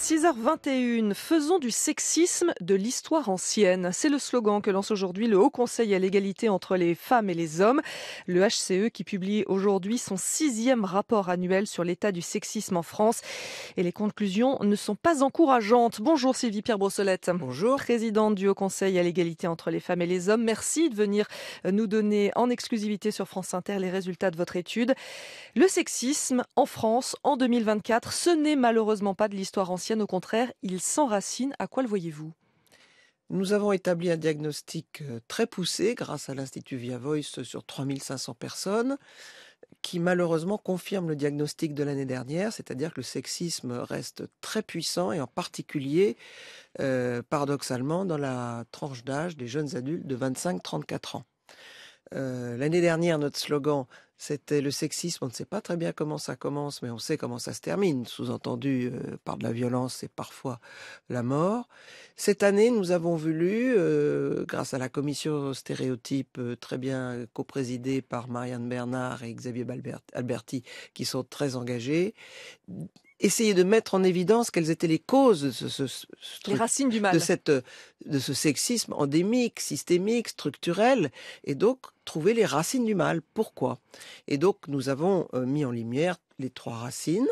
6h21, faisons du sexisme de l'histoire ancienne. C'est le slogan que lance aujourd'hui le Haut Conseil à l'égalité entre les femmes et les hommes, le HCE qui publie aujourd'hui son sixième rapport annuel sur l'état du sexisme en France. Et les conclusions ne sont pas encourageantes. Bonjour Sylvie Pierre Brossolette. Bonjour. Présidente du Haut Conseil à l'égalité entre les femmes et les hommes, merci de venir nous donner en exclusivité sur France Inter les résultats de votre étude. Le sexisme en France en 2024, ce n'est malheureusement pas de l'histoire ancienne au contraire, il s'enracine. À quoi le voyez-vous nous avons établi un diagnostic euh, très poussé grâce à l'Institut Via Voice sur 3500 personnes qui malheureusement confirme le diagnostic de l'année dernière, c'est-à-dire que le sexisme reste très puissant et en particulier, euh, paradoxalement, dans la tranche d'âge des jeunes adultes de 25-34 ans. Euh, l'année dernière, notre slogan c'était le sexisme. On ne sait pas très bien comment ça commence, mais on sait comment ça se termine. Sous-entendu euh, par de la violence et parfois la mort. Cette année, nous avons voulu, euh, grâce à la commission Stéréotypes, euh, très bien coprésidée par Marianne Bernard et Xavier Alberti, qui sont très engagés, essayer de mettre en évidence quelles étaient les causes de ce, du mal, de cette, de ce sexisme endémique, systémique, structurel, et donc trouver les racines du mal. Pourquoi Et donc nous avons euh, mis en lumière les trois racines.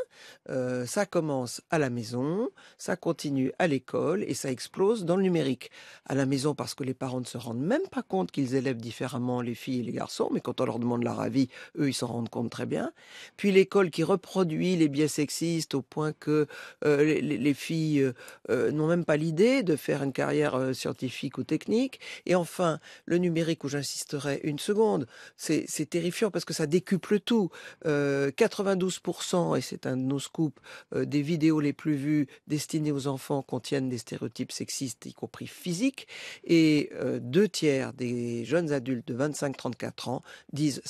Euh, ça commence à la maison, ça continue à l'école et ça explose dans le numérique. À la maison parce que les parents ne se rendent même pas compte qu'ils élèvent différemment les filles et les garçons, mais quand on leur demande leur avis, eux, ils s'en rendent compte très bien. Puis l'école qui reproduit les biais sexistes au point que euh, les, filles euh, n'ont même pas l'idée de faire une carrière scientifique ou technique. Et enfin, le numérique où j'insisterai une seconde, c'est terrifiant parce que ça décuple tout. 92 12%, et c'est un de nos scoops, euh, des vidéos les plus vues destinées aux enfants contiennent des stéréotypes sexistes, y compris physiques. Et euh, deux tiers des jeunes adultes de 25-34 ans disent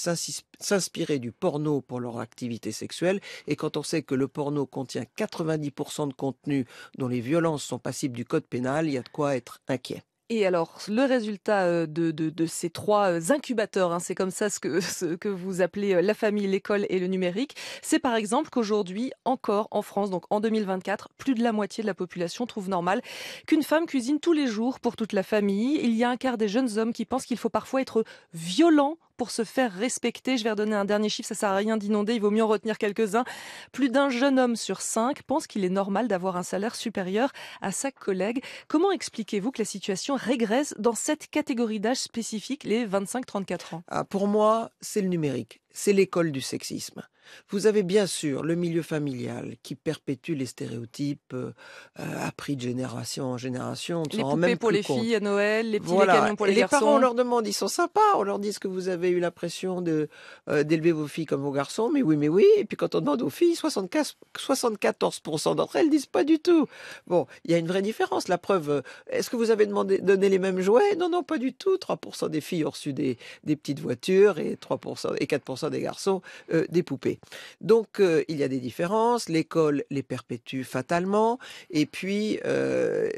s'inspirer du porno pour leur activité sexuelle. Et quand on sait que le porno contient 90% de contenu dont les violences sont passibles du code pénal, il y a de quoi être inquiet. Et alors, le résultat euh, de, ces trois euh, incubateurs, hein, c'est comme ça ce que, ce que vous appelez euh, la famille, l'école et le numérique, c'est par exemple qu'aujourd'hui, encore en France, donc en 2024, plus de la moitié de la population trouve normal qu'une femme cuisine tous les jours pour toute la famille. Il y a un quart des jeunes hommes qui pensent qu'il faut parfois être violent pour se faire respecter. Je vais redonner un dernier chiffre, ça sert à rien d'inonder, il vaut mieux en retenir quelques-uns. Plus d'un jeune homme sur cinq pense qu'il est normal d'avoir un salaire supérieur à sa collègue. Comment expliquez-vous que la situation régresse dans cette catégorie d'âge spécifique, les 25-34 ans ah, Pour moi, c'est le numérique c'est l'école du sexisme. Vous avez bien sûr le milieu familial qui perpétue les stéréotypes euh, appris de génération en génération. les poupées pour les filles à Noël, les petits pour les, garçons. Les parents, leur demande, ils sont sympas, on leur dit que vous avez eu l'impression de euh, d'élever vos filles comme vos garçons, mais oui, mais oui. Et puis quand on demande aux filles, 75, 74% d'entre elles disent pas du tout. Bon, il y a une vraie différence. La preuve, euh, est-ce que vous avez demandé, donné les mêmes jouets Non, non, pas du tout. 3% des filles ont reçu des, des petites voitures et 3% et 4% des garçons, euh, des poupées. Donc euh, il y a des différences, l'école les perpétue fatalement, et puis euh,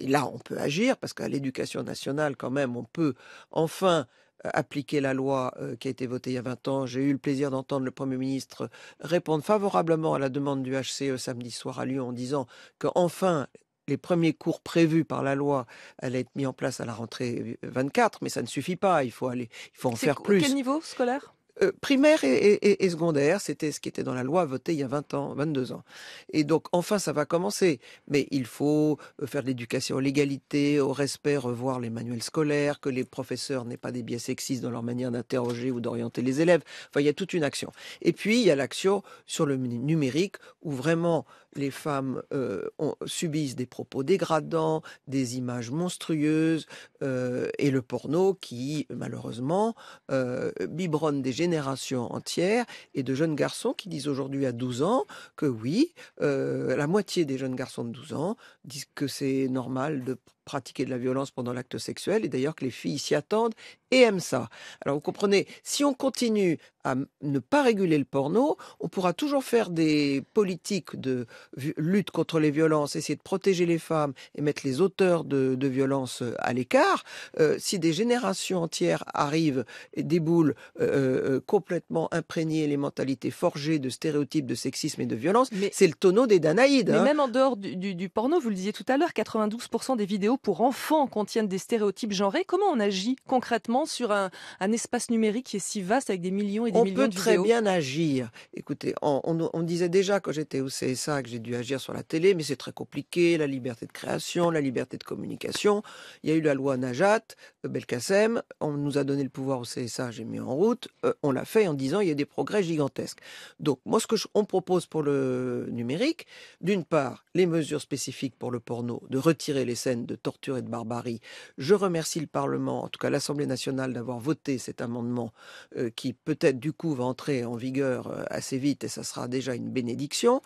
là on peut agir, parce qu'à l'éducation nationale quand même on peut enfin appliquer la loi qui a été votée il y a 20 ans. J'ai eu le plaisir d'entendre le Premier ministre répondre favorablement à la demande du HCE samedi soir à Lyon en disant qu'enfin les premiers cours prévus par la loi allaient être mis en place à la rentrée 24, mais ça ne suffit pas. Il faut aller, il faut en faire plus. Quel niveau scolaire euh, primaire et, secondaire, c'était ce qui était dans la loi votée il y a 20 ans, 22 ans. Et donc, enfin, ça va commencer. Mais il faut euh, faire de l'éducation à l'égalité, au respect, revoir les manuels scolaires, que les professeurs n'aient pas des biais sexistes dans leur manière d'interroger ou d'orienter les élèves. Enfin, il y a toute une action. Et puis, il y a l'action sur le numérique, où vraiment les femmes euh, subissent des propos dégradants, des images monstrueuses, et le porno qui, malheureusement, biberonne des génération entière et de jeunes garçons qui disent aujourd'hui à 12 ans que oui, euh, la moitié des jeunes garçons de 12 ans disent que c'est normal de pratiquer de la violence pendant l'acte sexuel, et d'ailleurs que les filles s'y attendent et aiment ça. Alors vous comprenez, si on continue à ne pas réguler le porno, on pourra toujours faire des politiques de lutte contre les violences, essayer de protéger les femmes et mettre les auteurs de, violences euh, à l'écart. Euh, si des générations entières arrivent et déboulent euh, complètement imprégnées les mentalités forgées de stéréotypes de sexisme et de violence, c'est le tonneau des Danaïdes. Mais hein. même en dehors du porno, vous le disiez tout à l'heure, 92% des vidéos pour enfants contiennent des stéréotypes genrés. Comment on agit concrètement sur un, un espace numérique qui est si vaste avec des millions et des millions de vidéos On peut très bien agir. Écoutez, on, disait déjà quand j'étais au CSA que j'ai dû agir sur la télé, mais c'est très compliqué, la liberté de création, la liberté de communication. Il y a eu la loi Najat, euh, Belkacem, on nous a donné le pouvoir au CSA, j'ai mis en route, euh, on l'a fait en disant il y a des progrès gigantesques. Donc moi ce que on propose pour le numérique, d'une part les mesures spécifiques pour le porno, de retirer les scènes de torture et de barbarie. Je remercie le Parlement, en tout cas l'Assemblée nationale, d'avoir voté cet amendement euh, qui peut-être du coup va entrer en vigueur euh, assez vite et ça sera déjà une bénédiction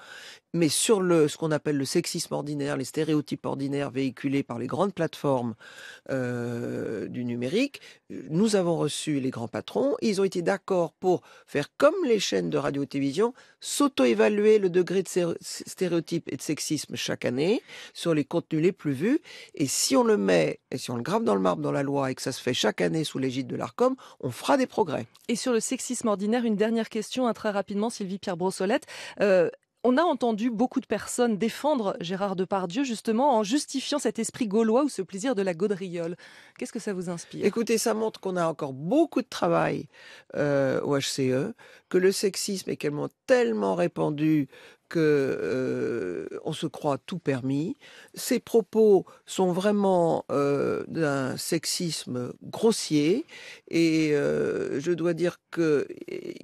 mais sur le, ce qu'on appelle le sexisme ordinaire, les stéréotypes ordinaires véhiculés par les grandes plateformes euh, du numérique, euh, nous avons reçu les grands patrons, ils ont été d'accord pour faire comme les chaînes de radio-télévision, s'auto-évaluer le degré de stéréotypes et de sexisme chaque année sur les contenus les plus vus, et si on le met, et si on le grave dans le marbre dans la loi, et que ça se fait chaque année sous l'égide de l'ARCOM, on fera des progrès. Et sur le sexisme ordinaire, une dernière question, hein, très rapidement, Sylvie Pierre Brossolette. Euh, on a entendu beaucoup de personnes défendre Gérard Depardieu justement en justifiant cet esprit gaulois ou ce plaisir de la gaudriole. Qu'est-ce que ça vous inspire Écoutez, ça montre qu'on a encore beaucoup de travail euh, au HCE, que le sexisme est tellement, tellement répandu que euh, on se croit tout permis. Ces propos sont vraiment euh, d'un sexisme grossier et euh, je dois dire que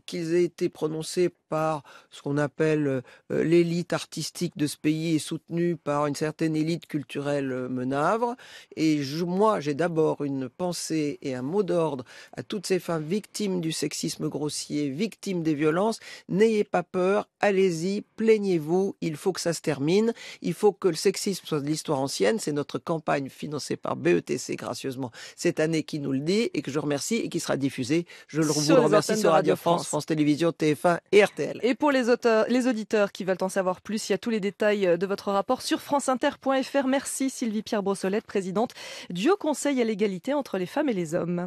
qu'ils aient été prononcés par ce qu'on appelle l'élite artistique de ce pays et soutenus par une certaine élite culturelle menavre. Et je, moi, j'ai d'abord une pensée et un mot d'ordre à toutes ces femmes victimes du sexisme grossier, victimes des violences, n'ayez pas peur, allez-y, plaignez-vous, il faut que ça se termine, il faut que le sexisme soit de l'histoire ancienne, c'est notre campagne financée par BETC gracieusement cette année qui nous le dit et que je remercie et qui sera diffusée, je le vous remercie sur Radio France, France, Télévisions, TF1 et RTL. Et pour les, auteurs, les auditeurs qui veulent en savoir plus, il y a tous les détails euh, de votre rapport sur franceinter.fr. Merci Sylvie Pierre Brossolette, présidente du Haut Conseil à l'égalité entre les femmes et les hommes.